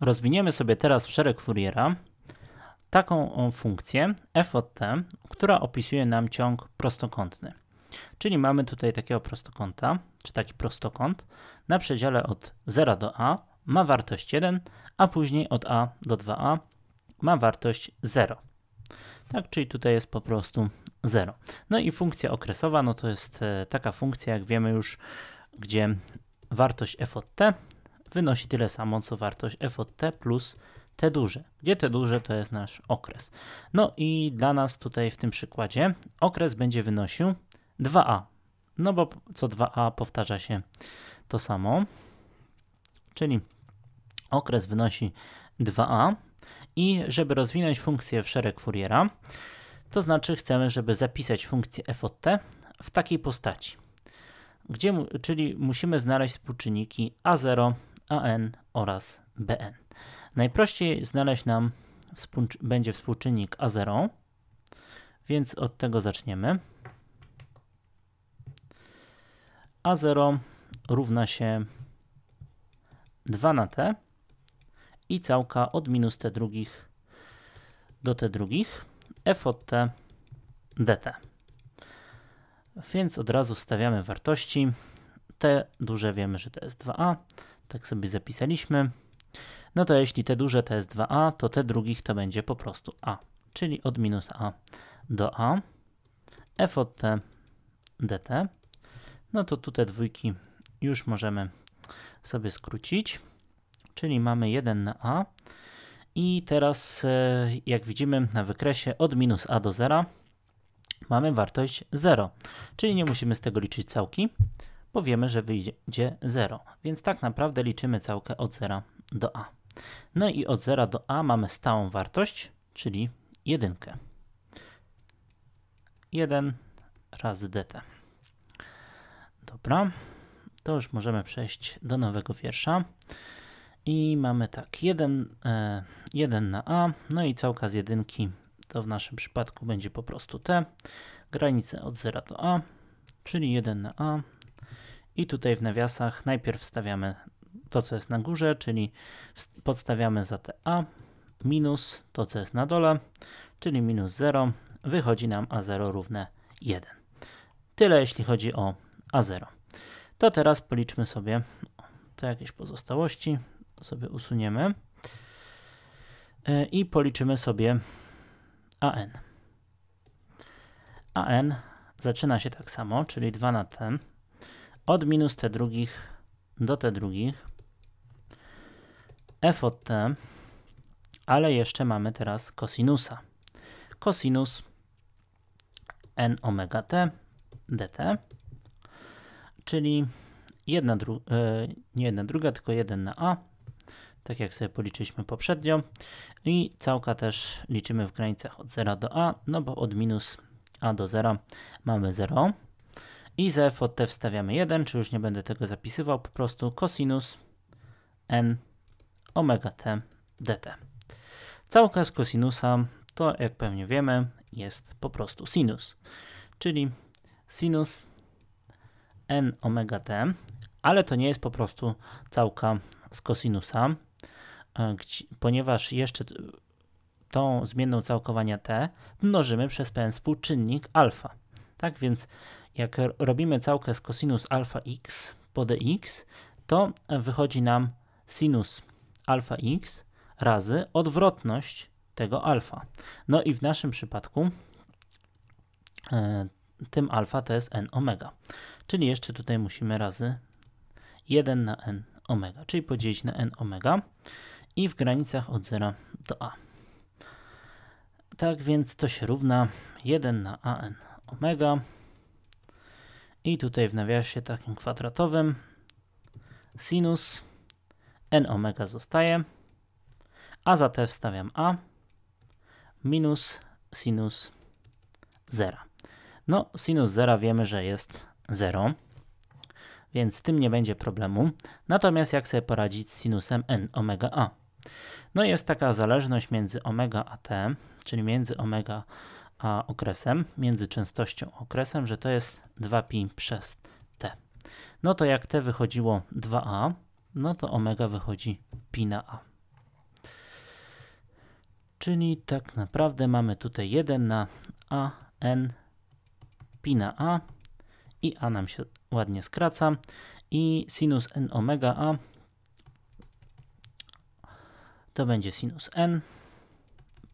rozwiniemy sobie teraz w szereg Fouriera taką funkcję f od t, która opisuje nam ciąg prostokątny. Czyli mamy tutaj takiego prostokąta, czy taki prostokąt na przedziale od 0 do a ma wartość 1, a później od a do 2a ma wartość 0. Tak, czyli tutaj jest po prostu 0. No i funkcja okresowa, no to jest e, taka funkcja, jak wiemy już, gdzie wartość f od t wynosi tyle samo, co wartość f od t plus t duże, gdzie t duże to jest nasz okres. No i dla nas tutaj w tym przykładzie okres będzie wynosił 2a, no bo co 2a powtarza się to samo, czyli okres wynosi 2a i żeby rozwinąć funkcję w szereg Fouriera, to znaczy chcemy, żeby zapisać funkcję f od t w takiej postaci, gdzie, czyli musimy znaleźć współczynniki a0 AN oraz BN. Najprościej znaleźć nam współczy będzie współczynnik A0, więc od tego zaczniemy. A0 równa się 2 na T i całka od minus T drugich do T drugich F od T dt. Więc od razu wstawiamy wartości. T duże wiemy, że to jest 2a, tak sobie zapisaliśmy. No to jeśli te duże to jest 2a, to te drugich to będzie po prostu a, czyli od minus a do a, f od t dt. No to tu te dwójki już możemy sobie skrócić, czyli mamy 1 na a. I teraz, e, jak widzimy na wykresie, od minus a do zera mamy wartość 0, czyli nie musimy z tego liczyć całki powiemy, że wyjdzie 0. Więc tak naprawdę liczymy całkę od 0 do a. No i od 0 do a mamy stałą wartość, czyli jedynkę. 1 razy dt. Dobra, to już możemy przejść do nowego wiersza. I mamy tak, 1, 1 e, na a, no i całka z jedynki to w naszym przypadku będzie po prostu t. Granice od 0 do a, czyli 1 na a i tutaj w nawiasach najpierw wstawiamy to, co jest na górze, czyli podstawiamy za te A minus to, co jest na dole, czyli minus 0, wychodzi nam A0 równe 1. Tyle jeśli chodzi o A0. To teraz policzmy sobie te jakieś pozostałości, sobie usuniemy e, i policzymy sobie AN. AN zaczyna się tak samo, czyli 2 na ten od minus t drugich do t drugich f od t, ale jeszcze mamy teraz kosinusa. Kosinus n omega t dt, czyli jedna, dru yy, nie jedna druga, tylko 1 na a, tak jak sobie policzyliśmy poprzednio. I całka też liczymy w granicach od 0 do a, no bo od minus a do 0 mamy 0 i z f od t wstawiamy 1, czy już nie będę tego zapisywał, po prostu cosinus n omega t dt. Całka z kosinusa to, jak pewnie wiemy, jest po prostu sinus, czyli sinus n omega t, ale to nie jest po prostu całka z kosinusa, e, ponieważ jeszcze tą zmienną całkowania t mnożymy przez pewien współczynnik alfa. Tak więc jak robimy całkę z cosinus alfa x po dx, to wychodzi nam sinus alfa x razy odwrotność tego alfa. No i w naszym przypadku e, tym alfa to jest n omega. Czyli jeszcze tutaj musimy razy 1 na n omega, czyli podzielić na n omega i w granicach od 0 do a. Tak więc to się równa 1 na an omega i tutaj w nawiasie takim kwadratowym sinus n omega zostaje, a za t wstawiam a minus sinus 0. No, sinus 0 wiemy, że jest 0, więc z tym nie będzie problemu. Natomiast jak sobie poradzić z sinusem n omega a? No jest taka zależność między omega a t, czyli między omega a a okresem, między częstością a okresem, że to jest 2pi przez t. No to jak t wychodziło 2a, no to omega wychodzi pi na a. Czyli tak naprawdę mamy tutaj 1 na a n pi na a i a nam się ładnie skraca i sinus n omega a to będzie sinus n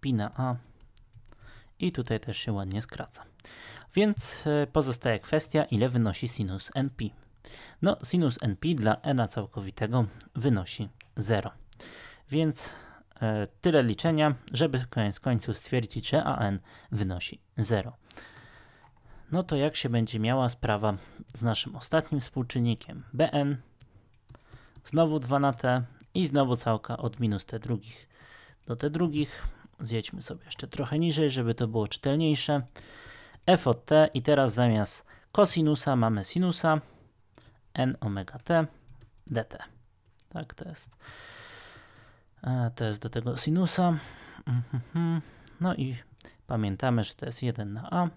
pi na a i tutaj też się ładnie skraca. Więc e, pozostaje kwestia, ile wynosi sinus np. No, sinus np dla n całkowitego wynosi 0. Więc e, tyle liczenia, żeby koniec końców stwierdzić, że an wynosi 0. No to jak się będzie miała sprawa z naszym ostatnim współczynnikiem bn, znowu 2 na t i znowu całka od minus t drugich do t drugich Zjedźmy sobie jeszcze trochę niżej, żeby to było czytelniejsze. f od t i teraz zamiast kosinusa mamy sinusa n omega t dt. Tak, to jest. E, to jest do tego sinusa. Mhm. No i pamiętamy, że to jest 1 na a.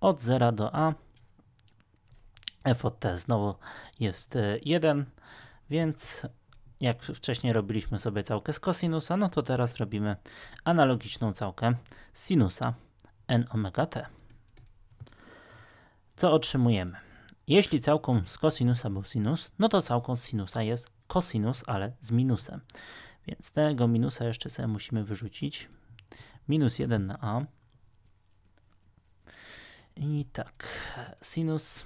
Od 0 do a f od t znowu jest 1, e, więc jak wcześniej robiliśmy sobie całkę z kosinusa, no to teraz robimy analogiczną całkę z sinusa n omega t. Co otrzymujemy? Jeśli całką z kosinusa był sinus, no to całką z sinusa jest kosinus, ale z minusem. Więc tego minusa jeszcze sobie musimy wyrzucić. Minus 1 na a. I tak, sinus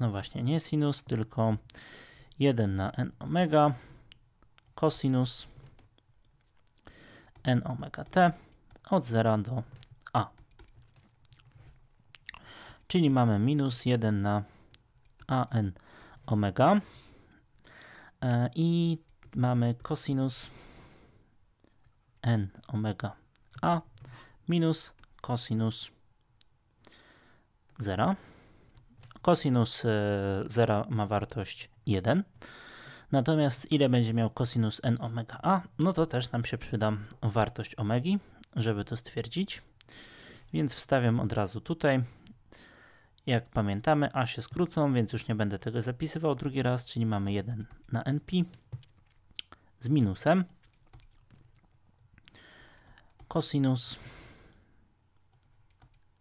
no właśnie, nie sinus, tylko 1 na n omega kosinus n omega t od 0 do a. Czyli mamy minus 1 na a n omega e, i mamy kosinus n omega a minus kosinus 0. Cosinus 0 e, ma wartość 1. Natomiast ile będzie miał cosinus n omega a? No to też nam się przyda wartość omegi, żeby to stwierdzić. Więc wstawiam od razu tutaj. Jak pamiętamy, a się skrócą, więc już nie będę tego zapisywał drugi raz, czyli mamy 1 na np z minusem cosinus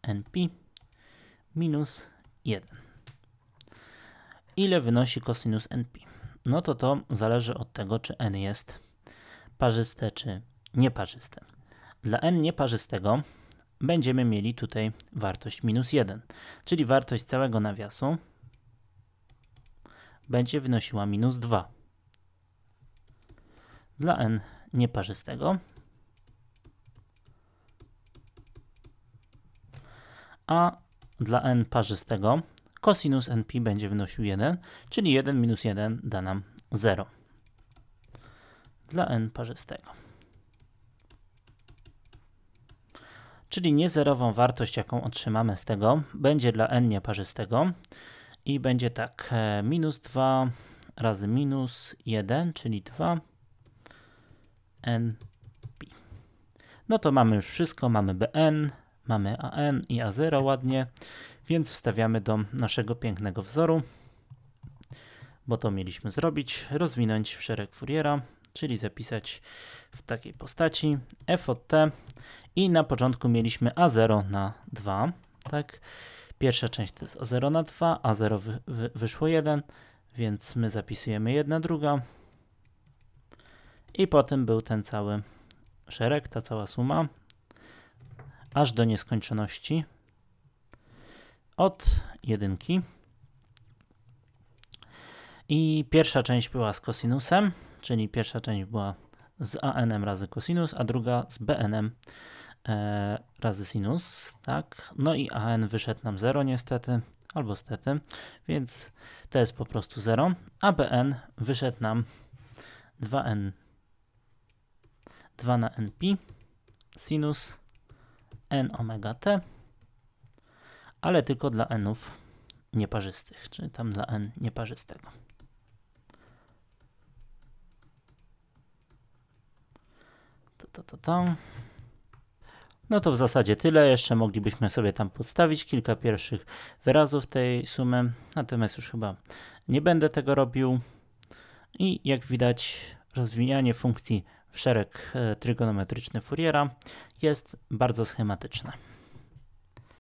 np minus 1 ile wynosi cosinus np. No to to zależy od tego, czy n jest parzyste, czy nieparzyste. Dla n nieparzystego będziemy mieli tutaj wartość minus 1, czyli wartość całego nawiasu będzie wynosiła minus 2. Dla n nieparzystego a dla n parzystego cosinus np będzie wynosił 1, czyli 1 minus 1 da nam 0 dla n parzystego. Czyli niezerową wartość, jaką otrzymamy z tego, będzie dla n nieparzystego i będzie tak e, minus 2 razy minus 1, czyli 2 n pi. No to mamy już wszystko, mamy bn, mamy an i a0 ładnie więc wstawiamy do naszego pięknego wzoru, bo to mieliśmy zrobić, rozwinąć w szereg Fouriera, czyli zapisać w takiej postaci f od t i na początku mieliśmy a0 na 2, tak? Pierwsza część to jest a0 na 2, a0 wy, wy, wyszło 1, więc my zapisujemy 1, druga i potem był ten cały szereg, ta cała suma aż do nieskończoności od jedynki. I pierwsza część była z kosinusem, czyli pierwsza część była z AN razy kosinus, a druga z BN e, razy sinus, tak? No i AN wyszedł nam 0 niestety, albo stety, więc to jest po prostu 0, a BN wyszedł nam 2N 2 na NP sinus N omega T ale tylko dla nów nieparzystych, czy tam dla n nieparzystego. To, to, to, to. No to w zasadzie tyle. Jeszcze moglibyśmy sobie tam podstawić kilka pierwszych wyrazów tej sumy, natomiast już chyba nie będę tego robił. I jak widać rozwijanie funkcji w szereg e, trygonometryczny Fouriera jest bardzo schematyczne.